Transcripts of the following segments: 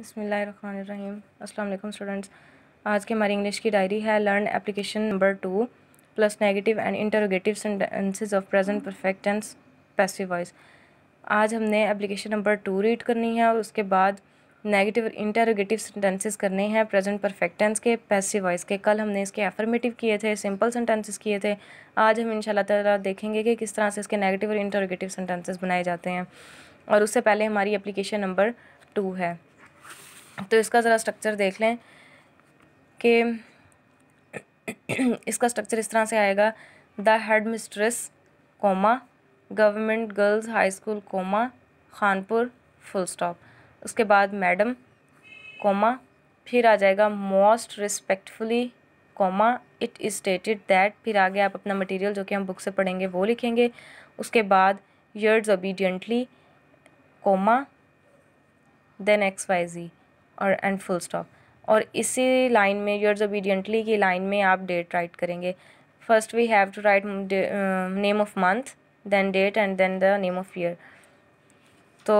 बसमीम अल्लाम स्टूडेंट्स आज की हमारी इंग्लिश की डायरी है learn application number two plus negative and interrogative sentences of present perfect and passive voice आज हमने एप्लीकेशन नंबर टू रीड करनी है और उसके बाद नेगेटिव और इंटरोगेटिव सेंटेंसेस करने हैं प्रेजेंट परफेक्टेंस के पैसिव वॉइस के कल हमने इसके एफर्मेटिव किए थे सिंपल सेंटेंसेस किए थे आज हम इन शाला देखेंगे कि किस तरह से इसके नेगेटिव और इंटरोगेटिव सेंटेंसेस बनाए जाते हैं और उससे पहले हमारी एप्लीकेशन नंबर टू है तो इसका ज़रा स्ट्रक्चर देख लें कि इसका स्ट्रक्चर इस तरह से आएगा the headmistress comma government girls high school comma Khanpur full stop उसके बाद मैडम कोमा फिर आ जाएगा most respectfully comma it is stated that फिर आगे आप अपना मटेरियल जो कि हम बुक से पढ़ेंगे वो लिखेंगे उसके बाद yours obediently comma then X Y Z और एंड फुल स्टॉप और इसी लाइन में योर्स ओबीडियंटली की लाइन में आप डेट राइट करेंगे first we have to write name of month then date and then the name of year तो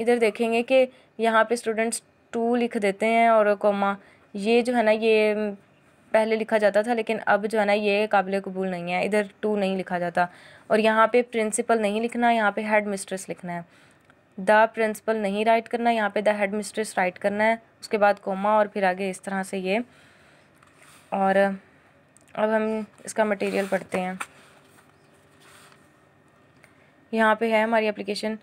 इधर देखेंगे कि यहाँ पे स्टूडेंट्स टू लिख देते हैं और कोमा ये जो है ना ये पहले लिखा जाता था लेकिन अब जो है ना ये काबिल कबूल नहीं है इधर टू नहीं लिखा जाता और यहाँ पे प्रिंसिपल नहीं लिखना है यहाँ पे हेड मिस्ट्रेस लिखना है द प्रिंसिपल नहीं राइट करना यहाँ पे द हेड मिस्ट्रेस राइट करना है उसके बाद कोमा और फिर आगे इस तरह से ये और अब हम इसका मटेरियल पढ़ते हैं यहाँ पे है हमारी application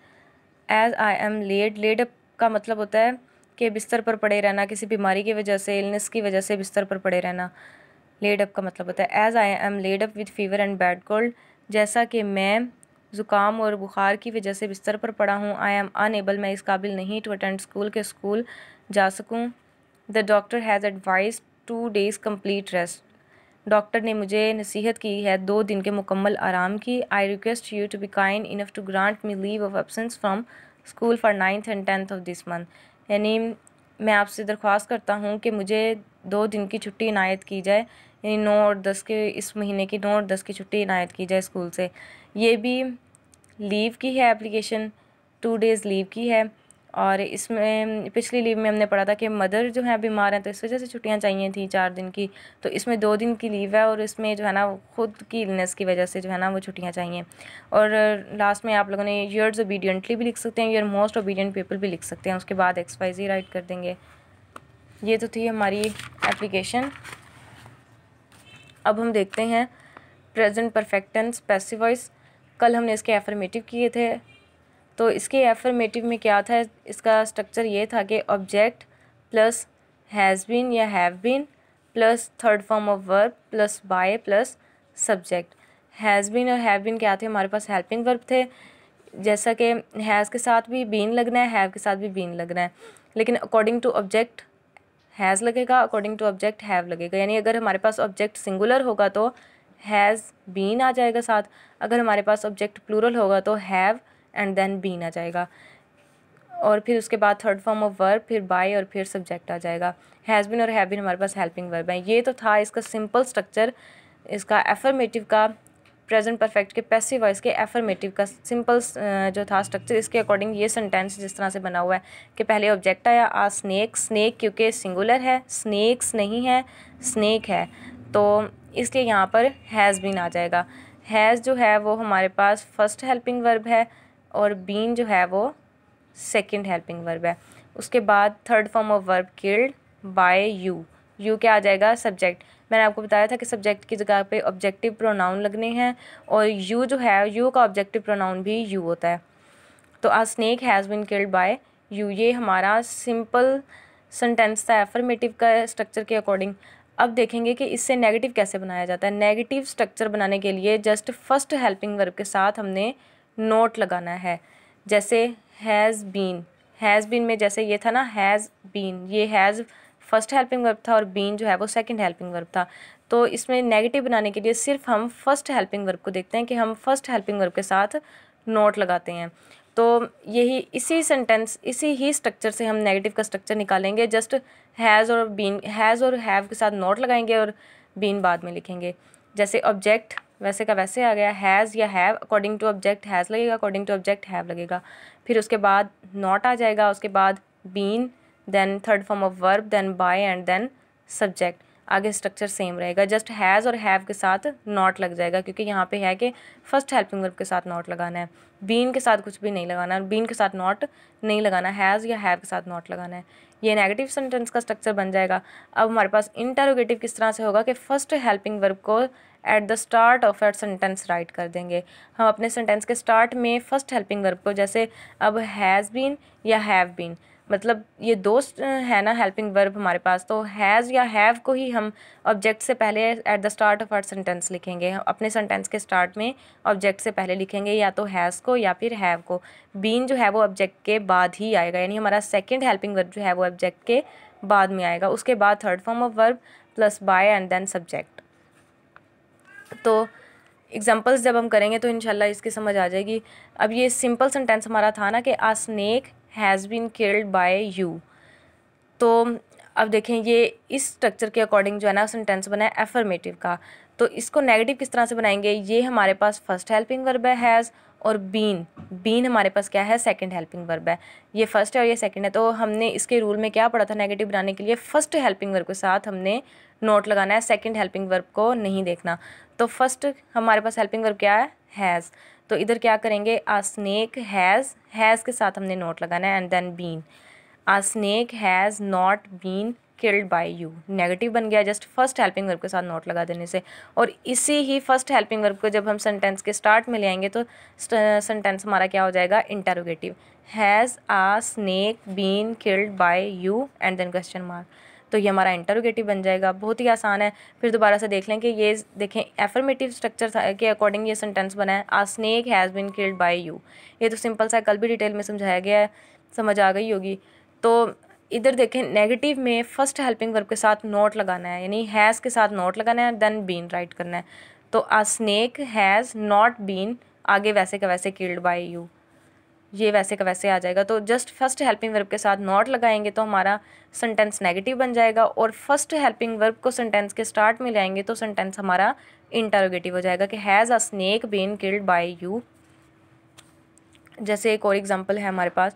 as I am laid laid का मतलब होता है कि बिस्तर पर पड़े रहना किसी बीमारी की वजह से इलनेस की वजह से बिस्तर पर पड़े रहना लेड अप का मतलब होता है as I am laid up with fever and bad cold जैसा कि मैं ज़ुकाम और बुखार की वजह से बिस्तर पर पड़ा हूँ आई एम अनएबल मैं इस काबिल नहीं टू अटेंड स्कूल के स्कूल जा सकूँ the doctor has advice two days complete rest doctor ने मुझे नसीहत की है दो दिन के मुकम्मल आराम की I request you to be kind enough to grant me leave of absence from school for ninth and tenth of this month यानी मैं आपसे दरख्वास्त करता हूँ कि मुझे दो दिन की छुट्टी इनायत की जाए यानी नौ और दस के इस महीने की नौ और दस की छुट्टी इनायत की जाए स्कूल से ये भी लीव की है एप्लीकेशन टू डेज़ लीव की है और इसमें पिछली लीव में हमने पढ़ा था कि मदर जो है बीमार हैं तो इस वजह से छुट्टियां चाहिए थी चार दिन की तो इसमें दो दिन की लीव है और इसमें जो है ना खुद की इलनेस की वजह से जो है ना वो छुट्टियां चाहिए और लास्ट में आप लोगों ने यर्स ओबीडियंटली भी लिख सकते हैं यर मोस्ट ओबीडियंट पीपल भी लिख सकते हैं उसके बाद एक्सपाइजी राइट कर देंगे ये तो थी हमारी एप्लीकेशन अब हम देखते हैं प्रेजेंट परफेक्ट एंड स्पेसिफाइज कल हमने इसके एफर्मेटिव किए थे तो इसके एफर्मेटिव में क्या था इसका स्ट्रक्चर ये था कि ऑब्जेक्ट प्लस हैज़ बीन या have been plus third form of verb plus by plus subject has been और हैव बीन क्या थे हमारे पास हेल्पिंग वर्ब थे जैसा कि हैज़ के साथ भी बीन लगना है हैव के साथ भी बीन लगना है लेकिन अकॉर्डिंग टू ऑब्जेक्ट हैज़ लगेगा अकॉर्डिंग टू ऑब्जेक्ट हैव लगेगा यानी अगर हमारे पास ऑब्जेक्ट सिंगुलर होगा तो हैज़ बीन आ जाएगा साथ अगर हमारे पास ऑब्जेक्ट प्लूरल होगा तो हैव एंड देन बीन आ जाएगा और फिर उसके बाद थर्ड फॉर्म ऑफ वर्ब फिर बाय और फिर सब्जेक्ट आ जाएगा हैज़ बिन और हैव बिन हमारे पास हेल्पिंग वर्ब है ये तो था इसका सिंपल स्ट्रक्चर इसका एफर्मेटिव का प्रेजेंट परफेक्ट के पैसिव वॉइस के एफर्मेटिव का सिंपल जो था स्ट्रक्चर इसके अकॉर्डिंग ये सेंटेंस जिस तरह से बना हुआ है कि पहले ऑब्जेक्ट आया आ स्नैक स्नैक क्योंकि सिंगुलर है स्नैक्स नहीं है स्नैक है तो इसलिए यहाँ पर हैज़ बीन आ जाएगा हैज़ जो है वो हमारे पास फर्स्ट हेल्पिंग वर्ब है और बीन जो है वो सेकंड हेल्पिंग वर्ब है उसके बाद third form of verb killed by you you क्या आ जाएगा सब्जेक्ट मैंने आपको बताया था कि सब्जेक्ट की जगह पे ऑब्जेक्टिव प्रोनाउन लगने हैं और यू जो है यू का ऑब्जेक्टिव प्रोनाउन भी यू होता है तो a snake has been killed by you ये हमारा सिंपल सेंटेंस था एफर्मेटिव का स्ट्रक्चर के अकॉर्डिंग अब देखेंगे कि इससे नेगेटिव कैसे बनाया जाता है नेगेटिव स्ट्रक्चर बनाने के लिए जस्ट फर्स्ट हेल्पिंग वर्ब के साथ हमने नोट लगाना है जैसे हैज़ बीन हैज़ बीन में जैसे ये था ना हैज़ बीन ये हैज़ फर्स्ट हेल्पिंग वर्ब था और बीन जो है वो सेकंड हेल्पिंग वर्ब था तो इसमें नेगेटिव बनाने के लिए सिर्फ हम फर्स्ट हेल्पिंग वर्ब को देखते हैं कि हम फर्स्ट हेल्पिंग वर्ब के साथ नोट लगाते हैं तो यही इसी सेंटेंस इसी ही स्ट्रक्चर से हम नेगेटिव का स्ट्रक्चर निकालेंगे जस्ट हैज़ और बीन हैज़ और हैव के साथ नोट लगाएंगे और बीन बाद में लिखेंगे जैसे ऑब्जेक्ट वैसे का वैसे आ गया हैज़ या have according to object has लगेगा अकॉर्डिंग टू ऑब्जेक्ट हैव लगेगा फिर उसके बाद नॉट आ जाएगा उसके बाद been then third form of verb then by and then subject आगे स्ट्रक्चर सेम रहेगा जस्ट हैज़ और हैव के साथ नॉट लग जाएगा क्योंकि यहाँ पे है कि फर्स्ट हेल्पिंग वर्ब के साथ नॉट लगाना है बीन के साथ कुछ भी नहीं लगाना है बीन के साथ नॉट नहीं लगाना हैज़ या हैव के साथ नॉट लगाना है ये नेगेटिव सेंटेंस का स्ट्रक्चर बन जाएगा अब हमारे पास इंटरोगेटिव किस तरह से होगा कि फर्स्ट हेल्पिंग वर्ब को at the start of at sentence write कर देंगे हम अपने सेंटेंस के स्टार्ट में फर्स्ट हेल्पिंग वर्ब को जैसे अब हैज़ बीन या हैव बीन मतलब ये दोस्त है ना हेल्पिंग वर्ब हमारे पास तो हैज़ या हैव को ही हम ऑब्जेक्ट से पहले at the start of our sentence लिखेंगे अपने सेंटेंस के स्टार्ट में ऑब्जेक्ट से पहले लिखेंगे या तो हैज़ को या फिर हैव को बीन जो है वो ऑब्जेक्ट के बाद ही आएगा यानी हमारा सेकेंड हेल्पिंग वर्ब जो है वो ऑब्जेक्ट के बाद में आएगा उसके बाद third form of verb plus by and then subject तो एग्जाम्पल्स जब हम करेंगे तो इनशाला इसकी समझ आ जाएगी अब ये सिंपल सेंटेंस हमारा था ना कि a snake has been killed by you तो अब देखें ये इस स्ट्रक्चर के अकॉर्डिंग जो है ना सेंटेंस बना है एफर्मेटिव का तो इसको नेगेटिव किस तरह से बनाएंगे ये हमारे पास फर्स्ट हेल्पिंग वर्ब है हैज़ और बीन बीन हमारे पास क्या है सेकंड हेल्पिंग वर्ब है ये फर्स्ट है और ये सेकंड है तो हमने इसके रूल में क्या पढ़ा था नेगेटिव बनाने के लिए फर्स्ट हेल्पिंग वर्ब के साथ हमने नोट लगाना है सेकंड हेल्पिंग वर्ब को नहीं देखना तो फर्स्ट हमारे पास हेल्पिंग वर्ब क्या है हैज़ तो इधर क्या करेंगे आ स्नैक हैज़ हैज़ के साथ हमने नोट लगाना है and then been a snake has not been killed by you negative बन गया जस्ट फर्स्ट हेल्पिंग वर्ब के साथ नोट लगा देने से और इसी ही फर्स्ट हेल्पिंग वर्ब को जब हम सेंटेंस के स्टार्ट में ले आएंगे तो सेंटेंस हमारा क्या हो जाएगा interrogative has a snake been killed by you and then question mark तो ये हमारा इंटरोगेटिव बन जाएगा बहुत ही आसान है फिर दोबारा से देख लें कि ये देखें एफर्मेटिव स्ट्रक्चर के अकॉर्डिंग ये सेंटेंस बना है a snake has been killed by you ये तो सिंपल सा कल भी डिटेल में समझाया गया है समझ आ गई होगी तो इधर देखें नेगेटिव में फर्स्ट हेल्पिंग वर्ब के साथ नोट लगाना है यानी हैज़ के साथ नोट लगाना है देन बीन राइट करना है तो a snake has not been आगे वैसे का वैसे किल्ड बाय यू ये वैसे का वैसे आ जाएगा तो जस्ट फर्स्ट हेल्पिंग वर्ब के साथ नॉट लगाएंगे तो हमारा सेंटेंस नेगेटिव बन जाएगा और फर्स्ट हेल्पिंग वर्ब को सेंटेंस के स्टार्ट में लाएंगे तो सेंटेंस हमारा इंटरोगेटिव हो जाएगा कि has a snake been killed by you जैसे एक और एग्जांपल है हमारे पास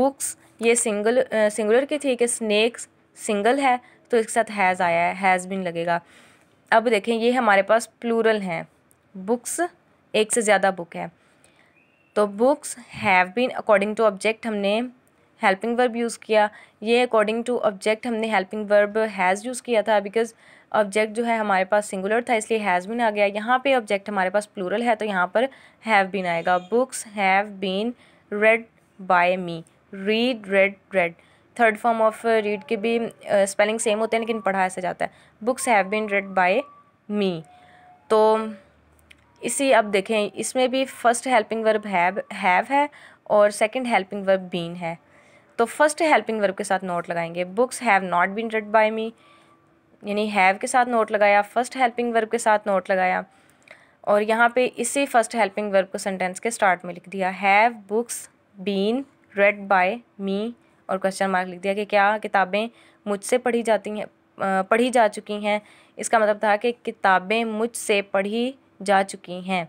बुक्स ये सिंगल सिंगुलर की थी कि स्नैक्स सिंगल है तो इसके साथ हैज़ आया है हैज़ बिन लगेगा अब देखें ये हमारे पास प्लूरल हैं बुक्स एक से ज़्यादा बुक है तो books have been according to object हमने हेल्पिंग वर्ब यूज़ किया ये अकॉर्डिंग टू ऑब्जेक्ट हमने हेल्पिंग वर्ब हैज़ यूज़ किया था बिकॉज ऑब्जेक्ट जो है हमारे पास सिंगुलर था इसलिए हैज़ बीन आ गया यहाँ पे ऑब्जेक्ट हमारे पास प्लूरल है तो यहाँ पर हैव बीन आएगा books have been read by me read read read third form of read के भी स्पेलिंग uh, सेम होते हैं लेकिन पढ़ा ऐसा जाता है books have been read by me तो इसी अब देखें इसमें भी first helping verb have have है और सेकंड हेल्पिंग वर्ब बीन है तो फर्स्ट हेल्पिंग वर्ब के साथ नोट लगाएंगे books have not been read by me यानी हैव के साथ नोट लगाया फर्स्ट हेल्पिंग वर्ब के साथ नोट लगाया और यहाँ पे इसी फर्स्ट हेल्पिंग वर्ब को सेंटेंस के स्टार्ट में लिख दिया have books been read by me और क्वेश्चन मार्क लिख दिया कि क्या किताबें मुझसे पढ़ी जाती हैं पढ़ी जा चुकी हैं इसका मतलब था कि किताबें मुझसे पढ़ी जा चुकी हैं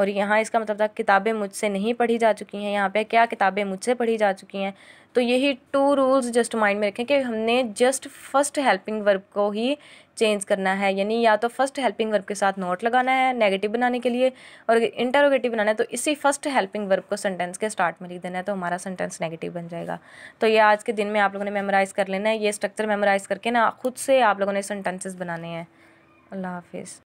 और यहाँ इसका मतलब था किताबें मुझसे नहीं पढ़ी जा चुकी हैं यहाँ पे क्या किताबें मुझसे पढ़ी जा चुकी हैं तो यही टू रूल्स जस्ट माइंड में रखें कि हमने जस्ट फर्स्ट हेल्पिंग वर्ब को ही चेंज करना है यानी या तो फर्स्ट हेल्पिंग वर्ब के साथ नोट लगाना है नेगेटिव बनाने के लिए और इंटरोगेटिव बनाना है तो इसी फर्स्ट हेल्पिंग वर्ब को सेंटेंस के स्टार्ट में लिख देना है तो हमारा सेंटेंस नेगेटिव बन जाएगा तो ये आज के दिन में आप लोगों ने मेमोराइज़ कर लेना है ये स्ट्रक्चर मेमोराइज़ करके ना खुद से आप लोगों ने सेंटेंसेस बनाने हैं अल्लाह हाफिज़